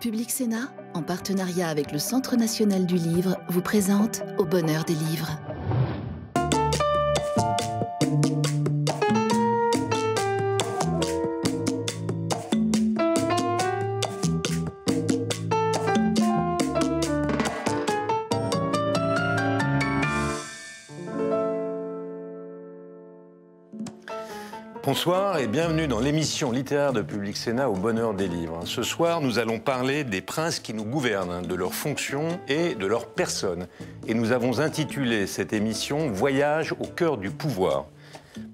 Public Sénat, en partenariat avec le Centre national du livre, vous présente Au bonheur des livres. Bonsoir et bienvenue dans l'émission littéraire de Public Sénat au bonheur des livres. Ce soir, nous allons parler des princes qui nous gouvernent, hein, de leurs fonctions et de leurs personnes. Et nous avons intitulé cette émission Voyage au cœur du pouvoir.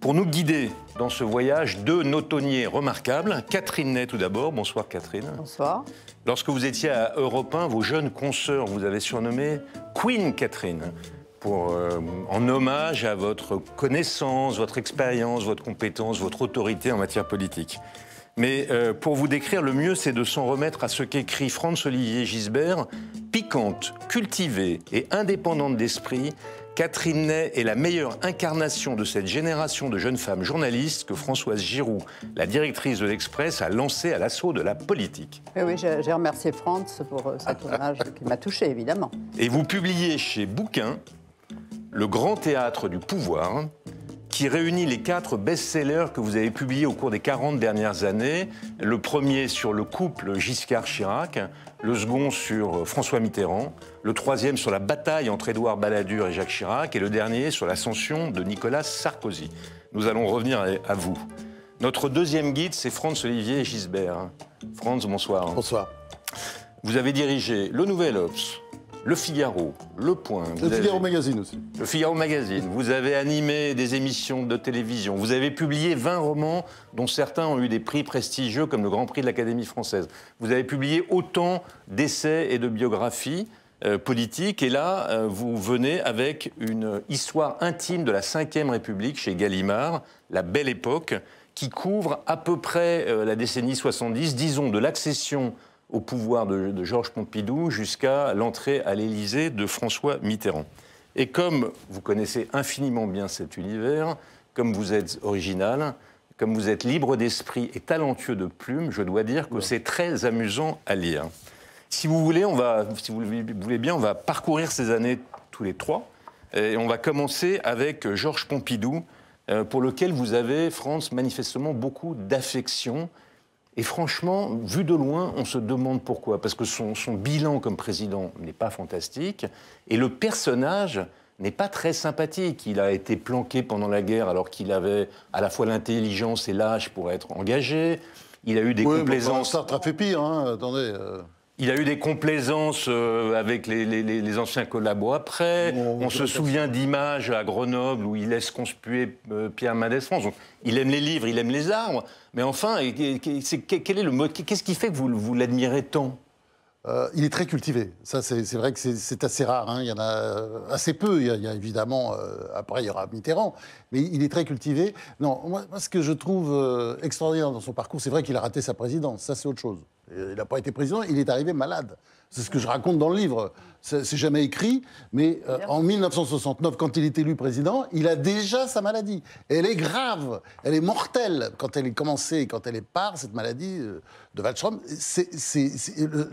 Pour nous guider dans ce voyage, deux notonniers remarquables. Catherine Ney tout d'abord. Bonsoir Catherine. Bonsoir. Lorsque vous étiez à Europe 1, vos jeunes consoeurs vous avez surnommé Queen Catherine pour, euh, en hommage à votre connaissance, votre expérience, votre compétence, votre autorité en matière politique. Mais euh, pour vous décrire, le mieux, c'est de s'en remettre à ce qu'écrit Franz-Olivier Gisbert. Piquante, cultivée et indépendante d'esprit, Catherine Ney est la meilleure incarnation de cette génération de jeunes femmes journalistes que Françoise Giroud, la directrice de l'Express, a lancée à l'assaut de la politique. Oui, oui j'ai remercié Franz pour euh, cet hommage qui m'a touché, évidemment. Et vous publiez chez Bouquin le grand théâtre du pouvoir, qui réunit les quatre best-sellers que vous avez publiés au cours des 40 dernières années. Le premier sur le couple Giscard-Chirac, le second sur euh, François Mitterrand, le troisième sur la bataille entre Édouard Balladur et Jacques Chirac, et le dernier sur l'ascension de Nicolas Sarkozy. Nous allons revenir à vous. Notre deuxième guide, c'est Franz Olivier Gisbert. Franz, bonsoir. Bonsoir. Vous avez dirigé Le Nouvel Ops, le Figaro, Le Point. Le Figaro Magazine aussi. Le Figaro Magazine. Vous avez animé des émissions de télévision. Vous avez publié 20 romans dont certains ont eu des prix prestigieux comme le Grand Prix de l'Académie française. Vous avez publié autant d'essais et de biographies euh, politiques. Et là, euh, vous venez avec une histoire intime de la Ve République chez Gallimard, La Belle Époque, qui couvre à peu près euh, la décennie 70, disons de l'accession au pouvoir de, Georges Pompidou jusqu'à l'entrée à l'Élysée de François Mitterrand. Et comme vous connaissez infiniment bien cet univers, comme vous êtes original, comme vous êtes libre d'esprit et talentueux de plume, je dois dire que c'est très amusant à lire. Si vous voulez, on va, si vous voulez bien, on va parcourir ces années tous les trois. Et on va commencer avec Georges Pompidou, euh, pour lequel vous avez, France, manifestement beaucoup d'affection. Et franchement, vu de loin, on se demande pourquoi. Parce que son, bilan comme président n'est pas fantastique, et le personnage n'est pas très sympathique. Il a été planqué pendant la guerre alors qu'il avait à la fois l'intelligence et l'âge pour être engagé. Il a eu des oui, complaisances. ça a fait pire, hein, attendez. Euh. Il a eu des complaisances euh, avec les, anciens collabos après. on, se souvient d'images à Grenoble où il laisse conspuer euh, Pierre Mendès France. il aime les livres, il aime les arbres. Mais enfin, qu'est-ce qui fait que vous, l'admirez tant euh, il est très cultivé. Ça, c'est vrai que c'est assez rare. Hein. Il y en a assez peu. Il y a, évidemment, après, il y aura Mitterrand. Mais il est très cultivé. Non, moi, ce que je trouve extraordinaire dans son parcours, c'est vrai qu'il a raté sa présidence. Ça, c'est autre chose. Euh, il n'a pas été président, il est arrivé malade. C'est ce que je raconte dans le livre. C'est jamais écrit, mais euh, en 1969, quand il est élu président, il a déjà sa maladie. elle est grave, elle est mortelle. Quand elle est commencée, quand elle est par, cette maladie euh, de Wallström,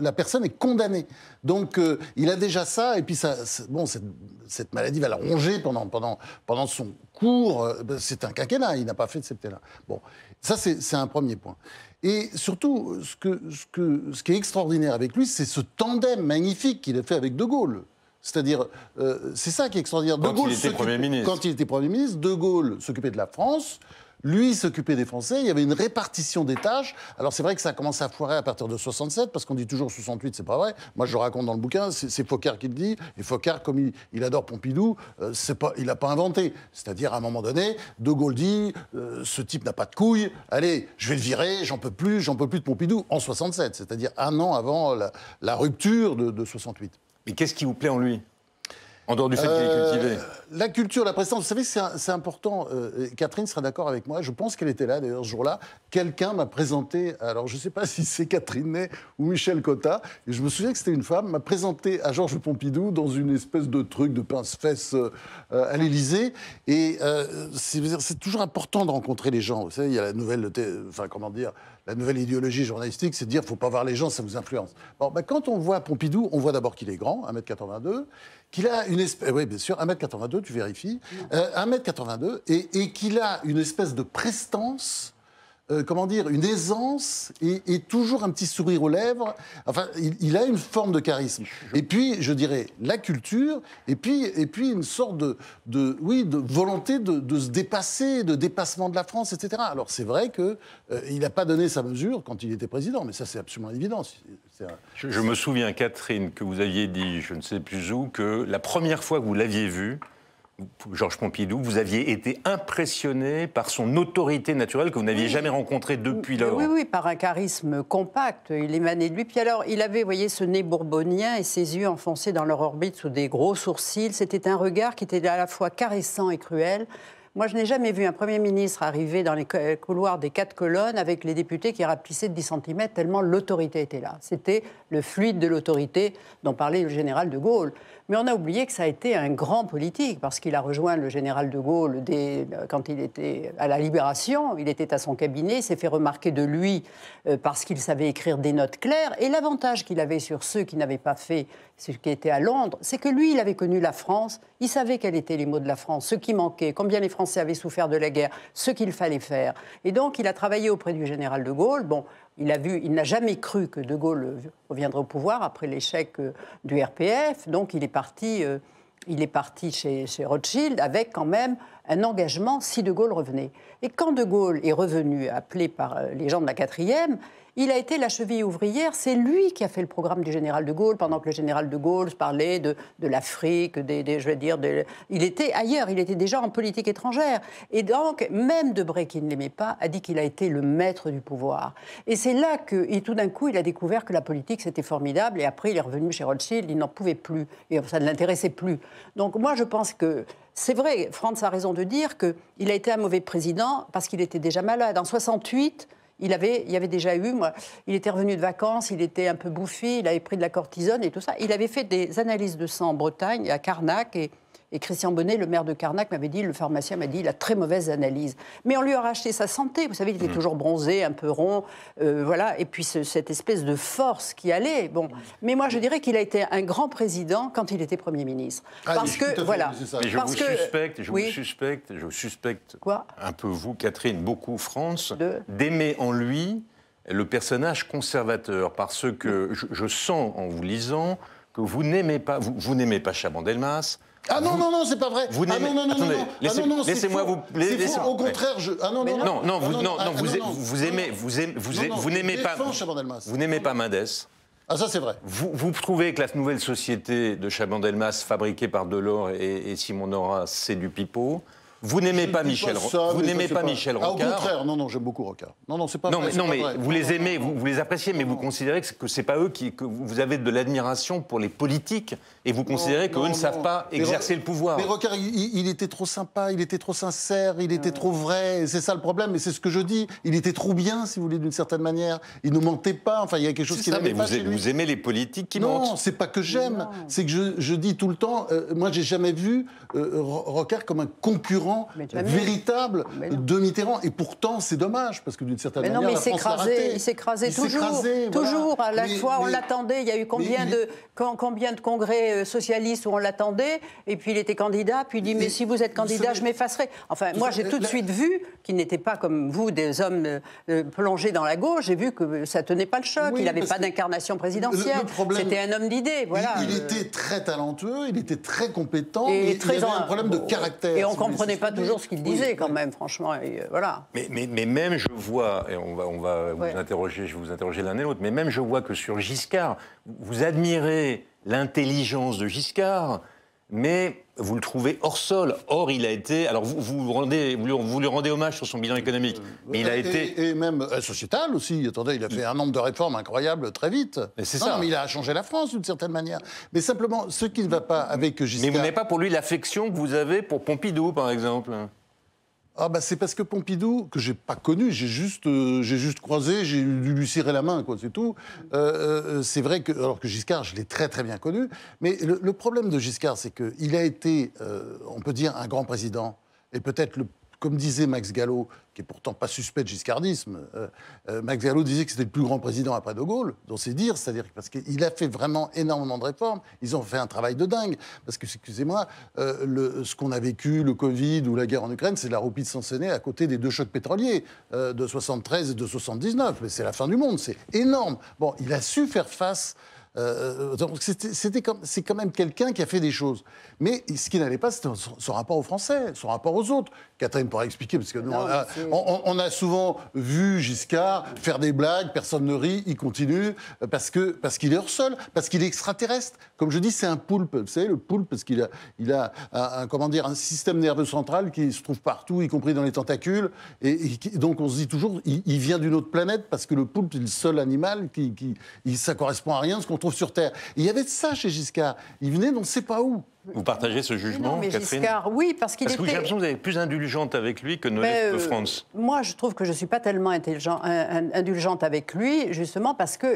la personne est condamnée. Donc il a déjà ça, et puis ça, bon, cette, maladie va la ronger pendant, pendant, pendant son cours. C'est un quinquennat, il n'a pas fait de septennat. Bon, ça c'est un premier point. Et surtout, ce, qui est extraordinaire avec lui, c'est ce tandem magnifique qu'il a fait avec De Gaulle. C'est-à-dire, euh, c'est ça qui est extraordinaire. De Gaulle, il était Premier ministre. Quand il était Premier ministre, De Gaulle s'occupait de la France, lui s'occupait des Français, il y avait une répartition des tâches. Alors c'est vrai que ça a commencé à foirer à partir de 67, parce qu'on dit toujours 68, c'est pas vrai. Moi je raconte dans le bouquin, c'est Focard qui le dit, et Focard, comme il, adore Pompidou, euh, pas, il n'a pas inventé. C'est-à-dire à un moment donné, De Gaulle dit, euh, ce type n'a pas de couilles, allez, je vais le virer, j'en peux plus, j'en peux plus de Pompidou, en 67, c'est-à-dire un an avant la, rupture de 68. Mais qu'est-ce qui vous plaît en lui en dehors du fait qu'il est euh, cultivé. La culture, la présence, vous savez, c'est important. Euh, Catherine sera d'accord avec moi. Je pense qu'elle était là, d'ailleurs, ce jour-là. Quelqu'un m'a présenté, alors je ne sais pas si c'est Catherine Ney ou Michel Cotta, et je me souviens que c'était une femme, m'a présenté à Georges Pompidou dans une espèce de truc de pince-fesse euh, à l'Élysée. Et c'est toujours important de rencontrer les gens. Vous savez, il y a la nouvelle, enfin, comment dire, la nouvelle idéologie journalistique, c'est de dire faut pas voir les gens, ça vous influence. Bon, ben, quand on voit Pompidou, on voit d'abord qu'il est grand, 1m82, qu'il a une espèce. Oui, bien sûr, 1m82, tu vérifies. Euh, 1m82, et, et qu'il a une espèce de prestance euh, comment dire, une aisance et, toujours un petit sourire aux lèvres. Enfin, il, a une forme de charisme. Et puis, je dirais, la culture, et puis, et puis une sorte de, oui, de volonté de, se dépasser, de dépassement de la France, etc. Alors, c'est vrai qu'il euh, il n'a pas donné sa mesure quand il était président, mais ça, c'est absolument évident. je me souviens, Catherine, que vous aviez dit, je ne sais plus où, que la première fois que vous l'aviez vu, Georges Pompidou, vous aviez été impressionné par son autorité naturelle que vous n'aviez jamais rencontrée depuis lors. Oui, oui, par un charisme compact, il émanait de lui. Puis alors, il avait, vous voyez, ce nez bourbonien et ses yeux enfoncés dans leur orbite sous des gros sourcils. C'était un regard qui était à la fois caressant et cruel. Moi, je n'ai jamais vu un Premier ministre arriver dans les euh, couloirs des quatre colonnes avec les députés qui rapetissaient de 10 cm, tellement l'autorité était là. C'était le fluide de l'autorité dont parlait le général de Gaulle. Mais on a oublié que ça a été un grand politique, parce qu'il a rejoint le général de Gaulle dès, euh, quand il était à la Libération. Il était à son cabinet, s'est fait remarquer de lui euh, parce qu'il savait écrire des notes claires. Et l'avantage qu'il avait sur ceux qui n'avaient pas fait ce qui était à Londres, c'est que lui, il avait connu la France, il savait quels étaient les mots de la France, ce qui manquait, combien les Français avaient souffert de la guerre, ce qu'il fallait faire. Et donc, il a travaillé auprès du général de Gaulle. Bon, il, vu, il n'a jamais cru que De Gaulle reviendrait au pouvoir après l'échec euh, du RPF, donc il est parti, euh, il est parti chez, chez, Rothschild avec quand même un engagement si De Gaulle revenait. Et quand De Gaulle est revenu, appelé par euh, les gens de la quatrième, il a été la cheville ouvrière. C'est lui qui a fait le programme du général de Gaulle pendant que le général de Gaulle parlait de, de l'Afrique, des, je vais dire, il était ailleurs, il était déjà en politique étrangère. Et donc, même Debré, qui ne l'aimait pas, a dit qu'il a été le maître du pouvoir. Et c'est là que, tout d'un coup, il a découvert que la politique, c'était formidable. Et après, il est revenu chez Rothschild, il n'en pouvait plus. Et ça ne l'intéressait plus. Donc, moi, je pense que c'est vrai, Franz a raison de dire qu'il a été un mauvais président parce qu'il était déjà malade. En 68, il, avait, il y avait déjà eu, moi, il était revenu de vacances, il était un peu bouffi, il avait pris de la cortisone et tout ça. Il avait fait des analyses de sang en Bretagne, à Carnac, et et Christian Bonnet, le maire de Carnac, m'avait dit, le pharmacien m'a dit, la très mauvaise analyse. Mais on lui a racheté sa santé. Vous savez, il était mm. toujours bronzé, un peu rond, euh, voilà. Et puis cette espèce de force qui allait. Bon, mais moi je dirais qu'il a été un grand président quand il était premier ministre, ah, parce que voilà. je vous suspecte, je vous suspecte, je suspecte. Un peu vous, Catherine, beaucoup France, d'aimer en lui le personnage conservateur, parce que je, sens en vous lisant que vous n'aimez pas, vous, vous pas Chaban-Delmas ah non, non, non, c'est pas vrai. Vous ah non, non, non, non, laissez, non, laissez-moi vous. au contraire, je. non, non, vous, aimez, n'aimez pas. Vous n'aimez pas Mendès. Ah, ça, c'est vrai. Vous, trouvez que la nouvelle société de Chabandelmas, fabriquée par Delors et, Simon Nora, c'est du pipeau vous n'aimez pas Michel ah, Rocard. Vous n'aimez pas, Michel Rocard. au contraire, non, non, j'aime beaucoup Rocard. Non, non, c'est pas. Non, mais, non, mais vous les aimez, vous, les appréciez, mais vous considérez que c'est pas eux qui. que vous avez de l'admiration pour les politiques et vous considérez qu'eux ne savent pas exercer le pouvoir. Mais Rocard, il, était trop sympa, il était trop sincère, il était trop vrai. C'est ça le problème, et c'est ce que je dis. Il était trop bien, si vous voulez, d'une certaine manière. Il ne mentait pas. Enfin, il y a quelque chose qui l'a pas. Mais vous aimez les politiques qui mentent. Non, c'est pas que j'aime. C'est que je, dis tout le temps. Euh, moi, j'ai jamais vu euh, Rocard comme un concurrent véritable de Mitterrand. Et pourtant, c'est dommage, parce que d'une certaine manière, non, mais la Il s'écrasait toujours. Toujours, à la fois, on l'attendait. Il y a eu combien, de, combien de congrès euh, socialistes où on l'attendait, et puis il était candidat, puis il dit, mais si vous êtes candidat, je m'effacerai. Enfin, moi, j'ai tout de suite vu qu'il n'était pas comme vous, des hommes euh, euh, plongés dans la gauche. J'ai vu que ça tenait pas le choc. il n'avait pas d'incarnation présidentielle. C'était un homme d'idées, voilà. Il, était très talentueux, il était très compétent, et très il avait un problème de caractère. Et on comprenait pas toujours ce qu'il disait, quand même, franchement. Euh, voilà. mais, mais, mais, même je vois, et on va, on va vous interroger, je vais vous interroger l'un et l'autre, mais même je vois que sur Giscard, vous admirez l'intelligence de Giscard, mais vous le trouvez hors sol. Or, il a été. Alors, vous, vous, rendez, vous, lui rendez hommage sur son bilan économique, euh, mais il a été. Et même euh, sociétal aussi. Attendez, il a fait un nombre de réformes incroyables très vite. C'est ça. mais il a changé la France d'une certaine manière. Mais simplement, ce qui ne va pas avec Giscard. Mais vous n'avez pas pour lui l'affection que vous avez pour Pompidou, par exemple ah bah, c'est parce que Pompidou, que j'ai pas connu, j'ai juste, euh, j'ai juste croisé, j'ai dû lui serrer la main, quoi, c'est tout. Euh, euh, c'est vrai que, alors que Giscard, je l'ai très très bien connu, mais le, problème de Giscard, c'est qu'il a été, on peut dire, un grand président, et peut-être le comme disait Max Gallo, qui est pourtant pas suspect de giscardisme, euh, euh, Max Gallo disait que c'était le plus grand président après De Gaulle, dont c'est dire, c'est-à-dire parce qu'il a fait vraiment énormément de réformes, ils ont fait un travail de dingue, parce que, excusez-moi, euh, ce qu'on a vécu, le Covid ou la guerre en Ukraine, c'est la roupie de Saint-Séné à côté des deux chocs pétroliers de 73 et de 79, mais c'est la fin du monde, c'est énorme. Bon, il a su faire face euh, c'était c'est quand même quelqu'un qui a fait des choses. Mais ce qui n'allait pas, c'était son, rapport aux Français, son rapport aux autres. Catherine pourra expliquer, parce que nous, on, a, souvent vu Giscard faire des blagues, personne ne rit, il continue, parce qu'il parce qu'il est hors sol, parce qu'il est extraterrestre. Comme je dis, c'est un poulpe. Vous savez, le poulpe, parce qu'il a, il a un, comment dire, un système nerveux central qui se trouve partout, y compris dans les tentacules. Et, donc on se dit toujours, il, vient d'une autre planète, parce que le poulpe, c'est le seul animal qui, qui, qui ça correspond à rien, ce qu'on sur Terre. il y avait ça chez Giscard. Il venait d'on ne sait pas où. Vous partagez ce jugement, Catherine Oui, parce qu'il était... que j'ai l'impression que vous êtes plus indulgente avec lui que Noël euh, France. Moi, je trouve que je ne suis pas tellement indulgente avec lui, justement parce que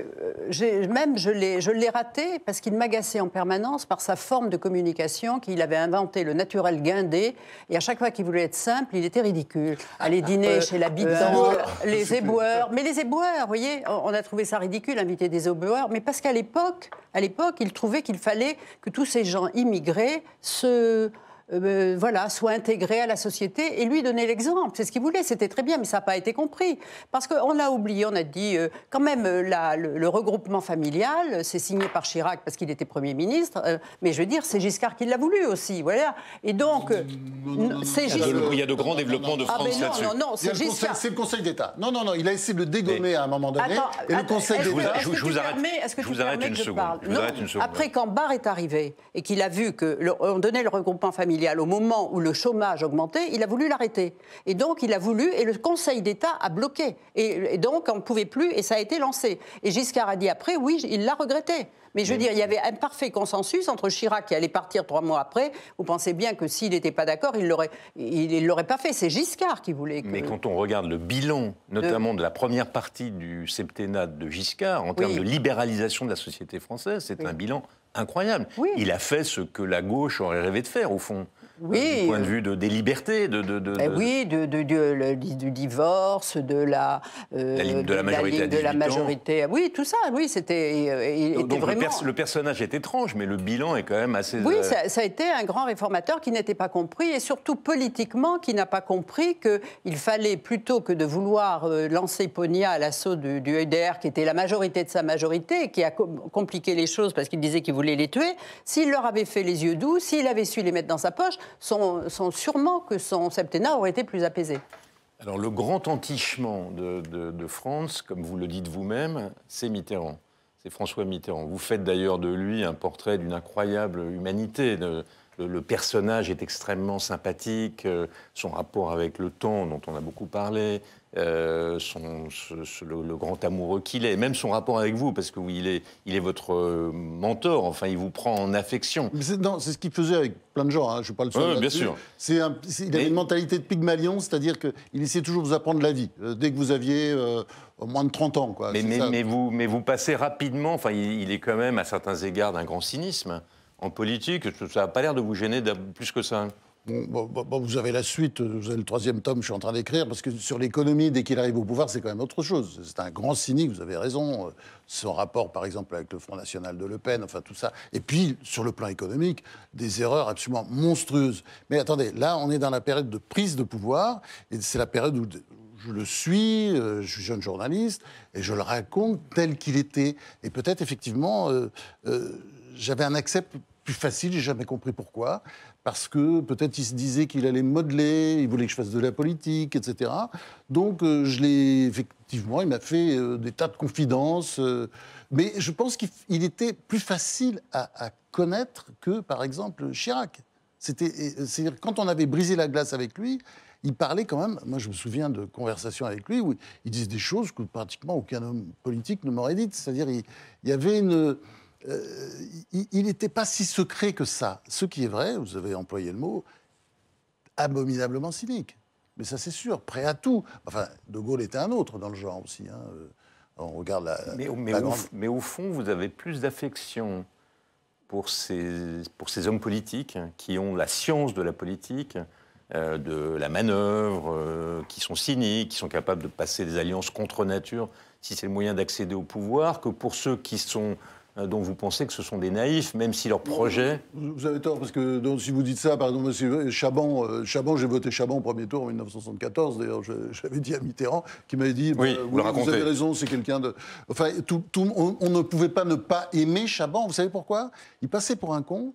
euh, même je l'ai raté, parce qu'il m'agaçait en permanence par sa forme de communication qu'il avait inventé, le naturel guindé, et à chaque fois qu'il voulait être simple, il était ridicule. Aller dîner euh, chez l'habitant, les éboueurs... Mais les éboueurs, vous voyez, on a trouvé ça ridicule, inviter des éboueurs, mais parce qu'à l'époque à l'époque, il trouvait qu'il fallait que tous ces gens immigrés se euh, ben, voilà, soit intégré à la société et lui donner l'exemple. C'est ce qu'il voulait, c'était très bien, mais ça n'a pas été compris. Parce qu'on a oublié, on a dit, euh, quand même, euh, la, le, regroupement familial, c'est signé par Chirac parce qu'il était Premier ministre, mais je veux dire, c'est Giscard qui l'a voulu aussi, voilà. Et donc, Il y a de grands développements de ah, France là-dessus. Non, non, non, c'est le Conseil d'État. Non, non, non, il a essayé de le dégommer à un moment donné. et le Conseil d'État... Je, vous arrête, je vous arrête une seconde. Après, quand Barre est arrivé et qu'il a vu qu'on donnait le regroupement familial a au moment où le chômage augmentait, il a voulu l'arrêter. Et donc, il a voulu, et le Conseil d'État a bloqué. Et, donc, on ne pouvait plus, et ça a été lancé. Et Giscard a dit après, oui, il l'a regretté. Mais je veux dire, il y avait un parfait consensus entre Chirac qui allait partir trois mois après. Vous pensez bien que s'il n'était pas d'accord, il l'aurait, l'aurait pas fait. C'est Giscard qui voulait. Mais quand on regarde le bilan, notamment de, la première partie du septennat de Giscard en termes de libéralisation de la société française, c'est un bilan incroyable. Il a fait ce que la gauche aurait rêvé de faire, au fond oui. du point de vue des libertés, de, de eh oui, du divorce, de la, euh, de la majorité, de la majorité. oui, tout ça, oui, c'était donc, donc le, personnage est étrange, mais le bilan est quand même assez. Oui, euh, ça, a été un grand réformateur qui n'était pas compris et surtout politiquement qui n'a pas compris qu'il fallait plutôt que de vouloir euh, lancer Ponia à l'assaut du, du, EDR, qui était la majorité de sa majorité, qui a compliqué les choses parce qu'il disait qu'il voulait les tuer. S'il leur avait fait les yeux doux, s'il avait su les mettre dans sa poche, sans sûrement que son septennat aurait été plus apaisé. Alors le grand entichement de, France, comme vous le dites vous-même, c'est Mitterrand. C'est François Mitterrand. Vous faites d'ailleurs de lui un portrait d'une incroyable humanité. le, personnage est extrêmement sympathique, euh, son rapport avec le temps dont on a beaucoup parlé, euh, son, le, grand amoureux qu'il est, même son rapport avec vous, parce que il est, il est votre euh, mentor, enfin, il vous prend en affection. C'est ce qu'il faisait avec plein de gens, hein, je ne parle pas le seul. bien sûr. il avait une mentalité de Pygmalion, c'est-à-dire qu'il essayait toujours de vous apprendre la vie, euh, dès que vous aviez moins de 30 ans. Quoi, mais, vous, mais vous passez rapidement, enfin, il, il est quand même, à certains égards, d'un grand cynisme hein, en politique, ça n'a pas l'air de vous gêner plus que ça. Bon, vous avez la suite, euh, vous avez le troisième tome, je suis en train d'écrire, parce que sur l'économie, dès qu'il arrive au pouvoir, c'est quand même autre chose. C'est un grand cynique, vous avez raison. Euh, son rapport, par exemple, avec le Front National de Le Pen, enfin tout ça. Et puis, sur le plan économique, des erreurs absolument monstrueuses. Mais attendez, là, on est dans la période de prise de pouvoir, et c'est la période où je le suis, euh, je suis jeune journaliste, et je le raconte tel qu'il était. Et peut-être, effectivement, j'avais un accept plus facile, j'ai jamais compris pourquoi, parce que peut-être il se disait qu'il allait me modeler, il voulait que je fasse de la politique, etc. Donc euh, je l'ai effectivement, il m'a fait euh, des tas de confidences, euh, mais je pense qu'il était plus facile à, connaître que par exemple Chirac. C'était, c'est-à-dire quand on avait brisé la glace avec lui, il parlait quand même, moi je me souviens de conversations avec lui où il disait des choses que pratiquement aucun homme politique ne m'aurait dites. C'est-à-dire il y avait une euh, il n'était pas si secret que ça. Ce qui est vrai, vous avez employé le mot, abominablement cynique. Mais ça, c'est sûr, prêt à tout. Enfin, De Gaulle était un autre dans le genre aussi. Hein. Euh, on regarde la. Mais, au, fond, vous avez plus d'affection pour ces, pour ces hommes politiques qui ont la science de la politique, euh, de la manœuvre, qui sont cyniques, qui sont capables de passer des alliances contre nature, si c'est le moyen d'accéder au pouvoir, que pour ceux qui sont euh, dont vous pensez que ce sont des naïfs, même si leur projet... Vous, avez tort, parce que si vous dites ça, pardon, monsieur euh, Chaban, euh, Chaban j'ai voté Chaban au premier tour en 1974, d'ailleurs, j'avais dit à Mitterrand, qui m'avait dit, bah, vous, avez raison, c'est quelqu'un de... Enfin, on ne pouvait pas ne pas aimer Chaban, vous savez pourquoi Il passait pour un con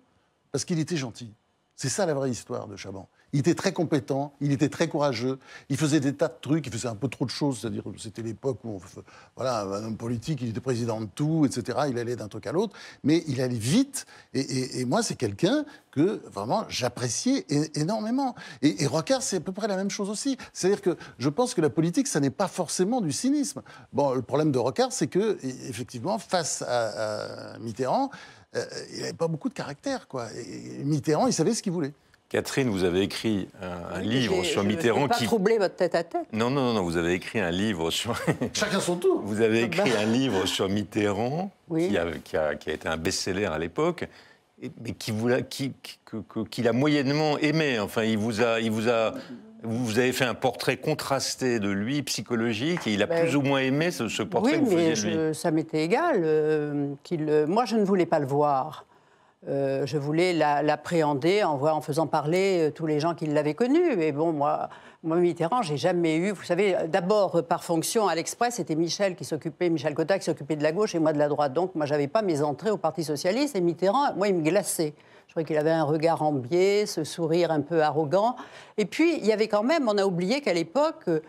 parce qu'il était gentil. C'est ça la vraie histoire de Chaban. Il était très compétent, il était très courageux, il faisait des tas de trucs, il faisait un peu trop de choses, c'est-à-dire c'était l'époque où, voilà, un homme politique, il était président de tout, etc. Il allait d'un truc à l'autre, mais il allait vite. Et, moi, c'est quelqu'un que vraiment j'appréciais énormément. Et, et Rocard, c'est à peu près la même chose aussi. C'est-à-dire que je pense que la politique, ça n'est pas forcément du cynisme. Bon, le problème de Rocard, c'est que e, effectivement, face à, Mitterrand, euh, il n'avait pas beaucoup de caractère, quoi. Et Mitterrand, il savait ce qu'il voulait. Catherine, vous avez écrit un, livre sur je Mitterrand pas qui. troublé votre tête à tête. Non, non, non, vous avez écrit un livre sur. Chacun son tour. Vous avez ah écrit bah. un livre sur Mitterrand qui, a, qui, a, qui, a, été un best-seller à l'époque, mais qui vous qui, qu'il a moyennement aimé. Enfin, il vous a, il vous a. Vous avez fait un portrait contrasté de lui, psychologique, et il a ben plus ou moins aimé ce, portrait que vous faisiez mais ça m'était égal. Euh, qu'il, euh, moi, je ne voulais pas le voir. Euh, je voulais l'appréhender en, faisant parler euh, tous les gens qui l'avaient connu. Et bon, moi, moi Mitterrand, j'ai jamais eu. Vous savez, d'abord, euh, par fonction, à l'Express, c'était Michel qui s'occupait, Michel Cotta qui s'occupait de la gauche et moi de la droite. Donc, moi, j'avais pas mes entrées au Parti Socialiste. Et Mitterrand, moi, il me glaçait. Je crois qu'il avait un regard en biais, ce sourire un peu arrogant. Et puis, il y avait quand même, on a oublié qu'à l'époque, euh,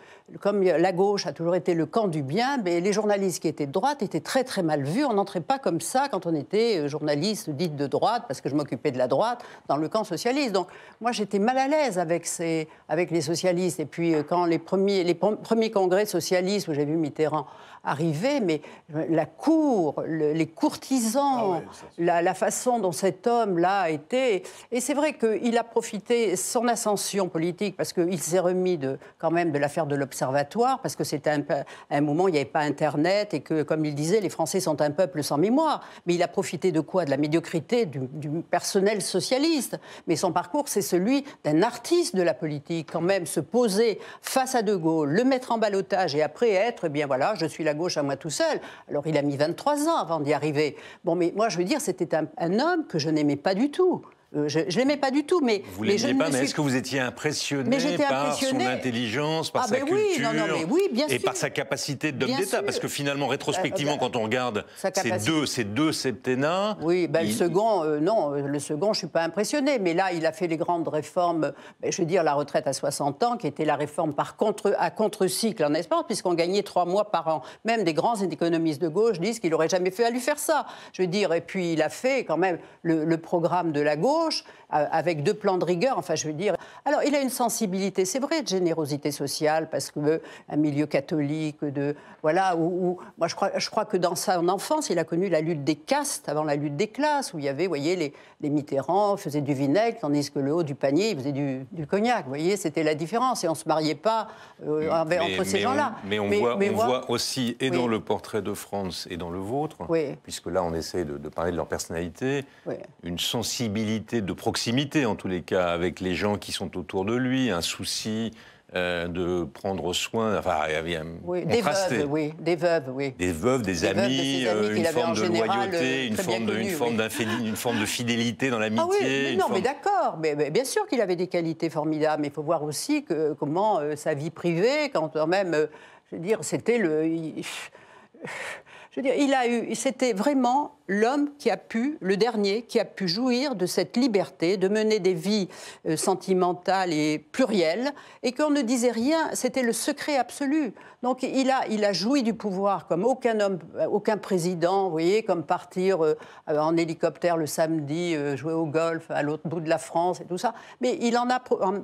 comme la gauche a toujours été le camp du bien, mais les journalistes qui étaient de droite étaient très très mal vus. On n'entrait pas comme ça quand on était euh, journaliste dite de droite, parce que je m'occupais de la droite, dans le camp socialiste. Donc, moi, j'étais mal à l'aise avec, les socialistes. Et puis, euh, quand les premiers, les premiers congrès socialistes où j'ai vu Mitterrand arriver, mais la cour, les courtisans, ah la, façon dont cet homme-là a été. Et c'est vrai qu'il a profité son ascension politique, parce qu'il s'est remis de, quand même de l'affaire de l'Observatoire, parce que c'était un, un moment où il n'y avait pas Internet, et que, comme il disait, les Français sont un peuple sans mémoire. Mais il a profité de quoi De la médiocrité du, personnel socialiste. Mais son parcours, c'est celui d'un artiste de la politique, quand même, se poser face à De Gaulle, le mettre en balotage, et après être, eh bien voilà, je suis là gauche à moi tout seul. Alors il a mis 23 ans avant d'y arriver. Bon, mais moi je veux dire, c'était un homme que je n'aimais pas du tout. Euh, je ne l'aimais pas du tout, mais... Vous l'aimiez pas, mais est-ce que vous étiez impressionné par son intelligence, par ah, sa culture ben oui, non, et par sa capacité d'homme d'État Parce que finalement, rétrospectivement, euh, quand on regarde euh, ces deux, ces deux septennats... Oui, ben, le second, non, le second, je ne suis pas impressionné. Mais là, il a fait les grandes réformes, ben, je veux dire la retraite à 60 ans, qui était la réforme par contre, à contre-cycle en Espagne, puisqu'on gagnait trois mois par an. Même des grands économistes de gauche disent qu'il n'aurait jamais fait à lui faire ça. Je veux dire, et puis il a fait quand même le programme de la gauche euh, avec deux plans de rigueur. Enfin, je veux dire. Alors, il a une sensibilité, c'est vrai, de générosité sociale, parce que euh, un milieu catholique, de voilà, où, moi je crois, je crois que dans son enfance, il a connu la lutte des castes avant la lutte des classes, où il y avait, voyez, les, les Mitterrand faisaient du vinaigre, tandis que le haut du panier, il faisait du, cognac. Vous voyez, c'était la différence, et on se mariait pas euh, entre ces gens-là. Mais on, voit, aussi, et dans le portrait de France, et dans le vôtre, puisque là on essaie de, parler de leur personnalité, une sensibilité de proximité, en tous les cas, avec les gens qui sont autour de lui, un souci euh, de prendre soin, enfin, il y avait des veuves, oui, des veuves, oui. Des veuves, des, amis, euh, une forme de loyauté, euh, une forme, de, fidélité dans l'amitié. Ah oui, non, mais d'accord, mais, bien sûr qu'il avait des qualités formidables, mais il faut voir aussi que, comment sa vie privée, quand même, je veux dire, c'était le il a eu, c'était vraiment l'homme qui a pu, le dernier, qui a pu jouir de cette liberté, de mener des vies euh, sentimentales et plurielles, et qu'on ne disait rien, c'était le secret absolu. Donc il a, il a joui du pouvoir comme aucun homme, euh, aucun président, vous voyez, comme partir euh, en hélicoptère le samedi, jouer au golf à l'autre bout de la France et tout ça. Mais il en a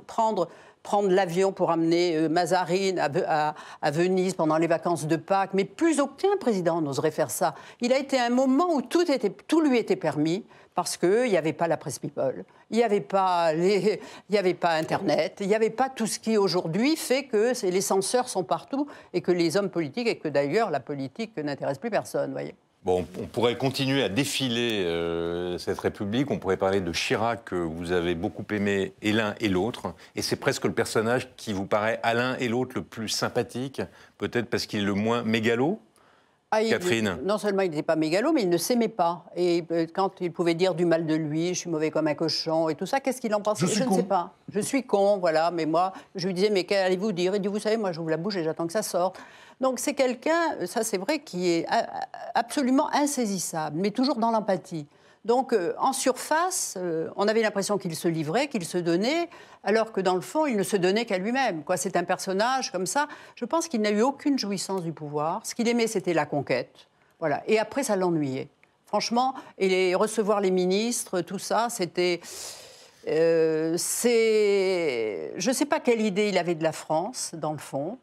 prendre prendre l'avion pour amener Mazarine à, Venise pendant les vacances de Pâques, mais plus aucun président ça. Il a été un moment où tout, était, tout lui était permis parce qu'il n'y avait pas la presse people, il n'y avait, pas les, il avait pas Internet, il n'y avait pas tout ce qui aujourd'hui fait que les censeurs sont partout et que les hommes politiques et que d'ailleurs la politique n'intéresse plus personne, voyez. Bon, on pourrait continuer à défiler euh, cette République, on pourrait parler de Chirac que vous avez beaucoup aimé et l'un et l'autre, et c'est presque le personnage qui vous paraît à l'un et l'autre le plus sympathique, peut-être parce qu'il est le moins mégalo ah, non seulement il n'était pas mégalo, mais il ne s'aimait pas. Et euh, quand il pouvait dire du mal de lui, je suis mauvais comme un cochon et tout ça, qu'est-ce qu'il en pensait Je, ne sais pas. Je suis con, voilà. Mais moi, je lui disais, mais qu'allez-vous dire Il dit, vous savez, moi, je j'ouvre la bouche et j'attends que ça sorte. Donc c'est quelqu'un, ça c'est vrai, qui est absolument insaisissable, mais toujours dans l'empathie. Donc euh, en surface, euh, on avait l'impression qu'il se livrait, qu'il se donnait, alors que dans le fond, il ne se donnait qu'à lui-même. Quoi, c'est un personnage comme ça. Je pense qu'il n'a eu aucune jouissance du pouvoir. Ce qu'il aimait, c'était la conquête. Voilà. Et après, ça l'ennuyait. Franchement, recevoir les ministres, tout ça, c'était. Euh, je ne sais pas quelle idée il avait de la France, dans le fond.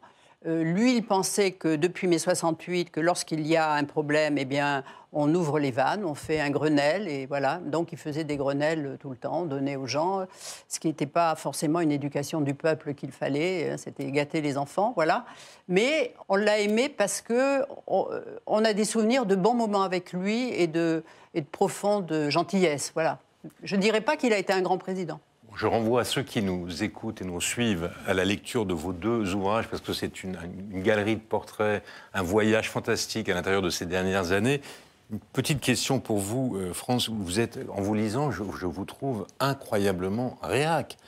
Euh, lui, il pensait que depuis mai 68, que lorsqu'il y a un problème, eh bien, on ouvre les vannes, on fait un Grenelle, et voilà. Donc, il faisait des Grenelles euh, tout le temps, donnait aux gens, euh, ce qui n'était pas forcément une éducation du peuple qu'il fallait, hein, c'était gâter les enfants, voilà. Mais on l'a aimé parce que on, a des souvenirs de bons moments avec lui et de, et de profonde gentillesse, voilà. Je ne dirais pas qu'il a été un grand président. Je renvoie à ceux qui nous écoutent et nous suivent à la lecture de vos deux ouvrages, parce que c'est une, galerie de portraits, un voyage fantastique à l'intérieur de ces dernières années. Une petite question pour vous, euh, France. Vous êtes, en vous lisant, je, vous trouve incroyablement réac.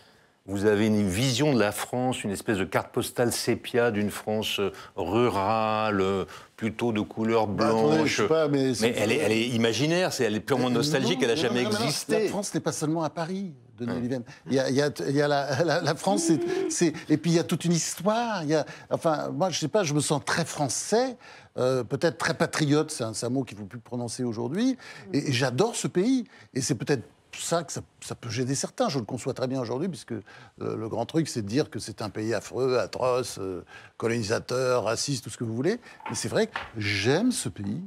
Vous avez une vision de la France, une espèce de carte postale sépia d'une France euh, rurale, plutôt de couleur bah, blanche. mais, Elle, est, imaginaire, c'est, elle est purement euh, nostalgique, elle n'a jamais existé. La France n'est pas seulement à Paris. Il y a, la, France, et puis il y a toute une histoire. enfin, moi, je ne sais pas, je me sens très français. Euh, peut-être très patriote, c'est un, mot qu'il ne faut plus prononcer aujourd'hui. Et, j'adore ce pays. Et c'est peut-être ça que ça, peut gêner certains. Je le conçois très bien aujourd'hui, puisque euh, le grand truc, c'est de dire que c'est un pays affreux, atroce, euh, colonisateur, raciste, tout ce que vous voulez. Mais c'est vrai que j'aime ce pays.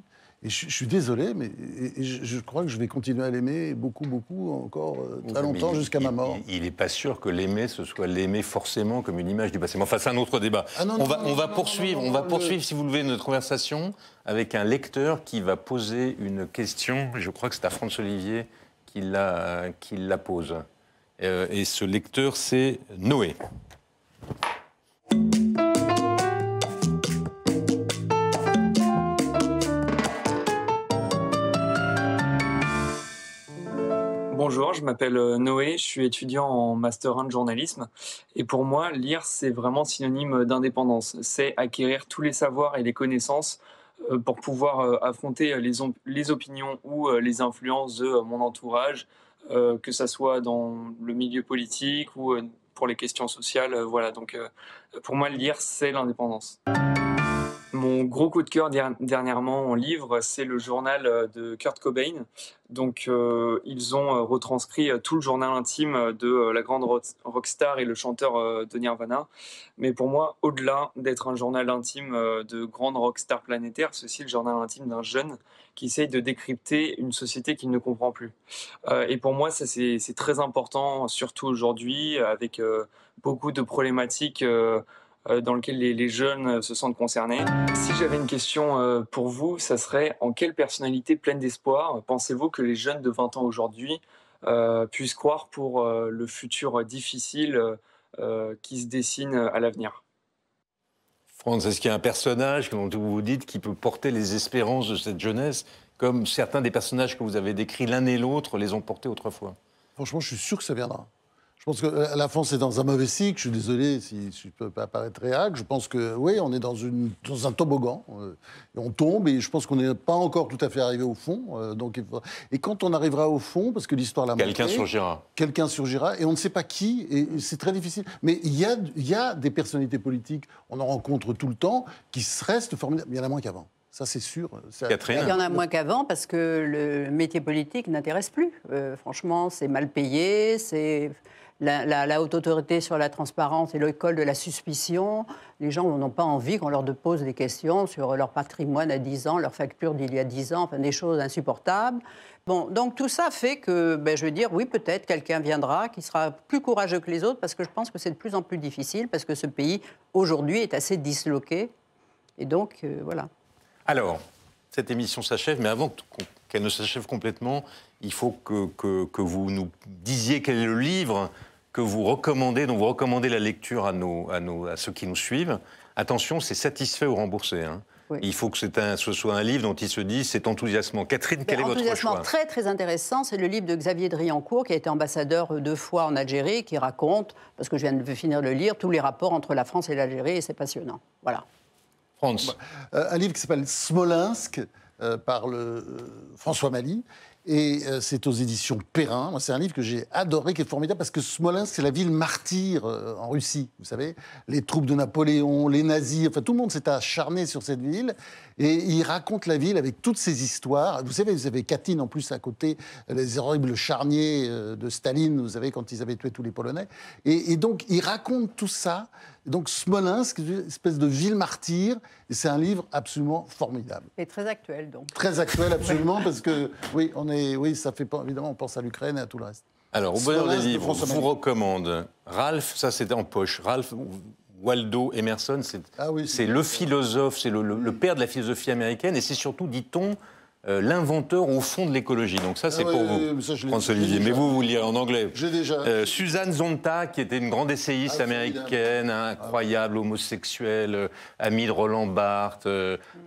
Et je, suis désolé, mais je, crois que je vais continuer à l'aimer beaucoup, beaucoup, encore euh, très longtemps jusqu'à ma mort. Il n'est pas sûr que l'aimer, ce soit l'aimer forcément comme une image du passé. Mais enfin, c'est un autre débat. Ah on va, on va poursuivre, on va poursuivre, si vous levez notre conversation, avec un lecteur qui va poser une question. Je crois que c'est à François Olivier qui la, la pose. Euh, et ce lecteur, c'est Noé. Bonjour, je m'appelle euh, Noé, je suis étudiant en Master 1 de journalisme et pour moi, lire, c'est vraiment synonyme euh, d'indépendance. C'est acquérir tous les savoirs et les connaissances euh, pour pouvoir affronter les, opinions ou les influences de mon entourage, que ce soit dans le milieu politique ou pour les questions sociales. Voilà, donc pour moi, lire, c'est l'indépendance. Mon gros coup de cœur dernièrement en livre, c'est le journal euh, de Kurt Cobain. Donc, euh, ils ont euh, retranscrit tout le journal intime de la grande rockstar et le chanteur de Nirvana. Mais pour moi, au-delà d'être un journal intime de grande rockstar planétaire, ceci est le journal intime d'un jeune qui essaye de décrypter une société qu'il ne comprend plus. et pour moi, c'est très important, surtout aujourd'hui, avec beaucoup de problématiques. Euh, dans lequel les, jeunes euh, se sentent concernés. Si j'avais une question euh, pour vous, ça serait en quelle personnalité pleine d'espoir pensez-vous que les jeunes de 20 ans aujourd'hui puissent croire pour le futur difficile qui se dessine à l'avenir France, est-ce qu'il y a un personnage, comme vous dites, qui peut porter les espérances de cette jeunesse, comme certains des personnages que vous avez décrits l'un et l'autre les ont portés autrefois Franchement, je suis sûr que ça viendra. Je pense que euh, la France est dans un mauvais cycle. Je suis désolé si je peux pas paraître réac. Je pense que, oui, on est dans, une, un toboggan. Euh, on tombe et je pense qu'on n'est pas encore tout à fait arrivé au fond. Euh, donc, et quand on arrivera au fond, parce que l'histoire l'a Quelqu'un surgira. Quelqu'un surgira et on ne sait pas qui. Et c'est très difficile. Mais il y a, des personnalités politiques, on en rencontre tout le temps, qui se restent formidables. Il y en a moins qu'avant. Ça, c'est sûr. Il y en a moins qu'avant parce que le métier politique n'intéresse plus. franchement, c'est mal payé, c'est la, haute autorité sur la transparence et l'école de la suspicion. Les gens n'ont pas envie qu'on leur pose des questions sur leur patrimoine à 10 ans, leur facture d'il y a 10 ans, enfin des choses insupportables. Bon, donc tout ça fait que, ben, je veux dire, oui, peut-être quelqu'un viendra qui sera plus courageux que les autres, parce que je pense que c'est de plus en plus difficile, parce que ce pays, aujourd'hui, est assez disloqué. Et donc, euh, voilà. Alors, cette émission s'achève, mais avant qu'elle ne s'achève complètement, il faut que, que, que vous nous disiez quel est le livre que vous recommandez, dont vous recommandez la lecture à, nos, à, nos, à ceux qui nous suivent, attention, c'est satisfait ou remboursé. Hein. Il faut que un, ce soit un livre dont il se dit c'est enthousiasmant. Catherine, quel est ben, votre choix Enthousiasmant très très intéressant, c'est le livre de Xavier Driancourt qui a été ambassadeur euh, deux fois en Algérie, qui raconte, parce que je viens de finir de le lire, tous les rapports entre la France et l'Algérie et c'est passionnant. Voilà. France. Euh, un livre qui s'appelle Smolensk euh, » par le, François Mali et euh, c'est aux éditions Perrin. c'est un livre que j'ai adoré, qui est formidable, parce que Smolensk, c'est la ville martyre euh, en Russie. Vous savez, les troupes de Napoléon, les nazis, enfin, tout le monde s'est acharné sur cette ville. Et il raconte la ville avec toutes ses histoires. Vous savez, vous avez Katyn, en plus, à côté, les horribles charniers euh, de Staline, vous savez, quand ils avaient tué tous les Polonais. et donc, il raconte tout ça donc Smolensk, une espèce de ville martyre, c'est un livre absolument formidable. Et très actuel donc. Très actuel absolument, parce que oui, on est, oui, ça fait évidemment, on pense à l'Ukraine et à tout le reste. Alors, au bonheur des livres, on vous recommande Ralph, ça c'était en poche. Ralph Waldo Emerson, c'est ah le philosophe, c'est le, père de la philosophie américaine, et c'est surtout, dit-on, euh, l'inventeur au fond de l'écologie. Donc ça, c'est ah pour vous, François Olivier. Mais vous, vous lirez en anglais. J'ai déjà. Euh, Suzanne Zonta, qui était une grande essayiste ah, américaine, ah incroyable, homosexuelle, euh, amie de Roland Barthes,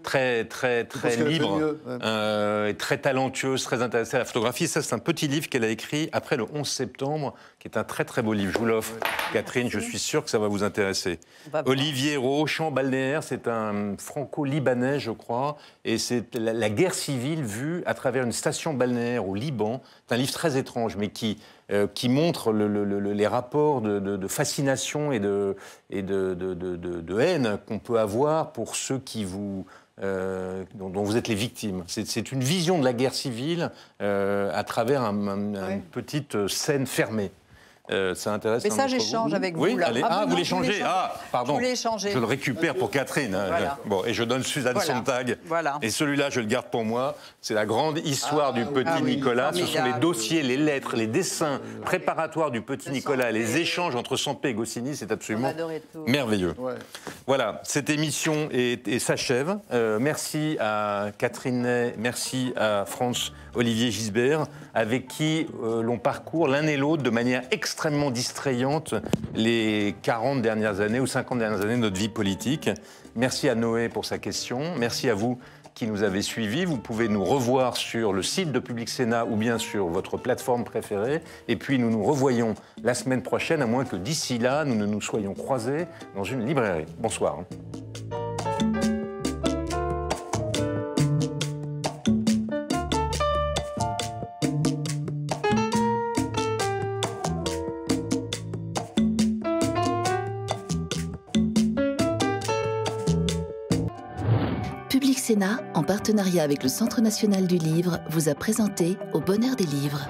très, très, très libre, ouais. très talentueuse, très intéressée à la photographie. Ça, c'est un petit livre qu'elle a écrit après le 11 septembre, qui est un très, très beau livre. Je vous l'offre, Catherine. Je suis sûr que ça va vous intéresser. Olivier rochamp balnéaire, c'est un franco-libanais, je crois, et c'est la guerre civile ville vue à travers une station balnéaire au Liban. C'est un livre très étrange, mais qui, euh, qui montre les rapports de, fascination et de, et de haine qu'on peut avoir pour ceux qui vous, euh, dont, vous êtes les victimes. C'est une vision de la guerre civile euh, à travers une petite scène fermée. Euh, ça Mais ça, j'échange avec vous. Ah, ah, vous l'échangez Ah, pardon. Je, le récupère pour Catherine. Bon, et je donne Suzanne son Sontag. Et celui-là, je le garde pour moi. C'est la grande histoire du ah, petit ah Nicolas. Ce sont les dossiers, les lettres, les dessins préparatoires du petit Nicolas, les échanges entre Sampé et Goscinny. C'est absolument merveilleux. Voilà, cette émission s'achève. Euh, merci à Catherine, merci à France. Olivier Gisbert, avec qui euh, l'on parcourt l'un et l'autre de manière extrêmement distrayante les 40 dernières années ou 50 dernières années de notre vie politique. Merci à Noé pour sa question. Merci à vous qui nous avez suivis. Vous pouvez nous revoir sur le site de Public Sénat ou bien sur votre plateforme préférée. Et puis nous nous revoyons la semaine prochaine, à moins que d'ici là, nous ne nous soyons croisés dans une librairie. Bonsoir. Sénat, en partenariat avec le Centre national du livre, vous a présenté Au bonheur des livres.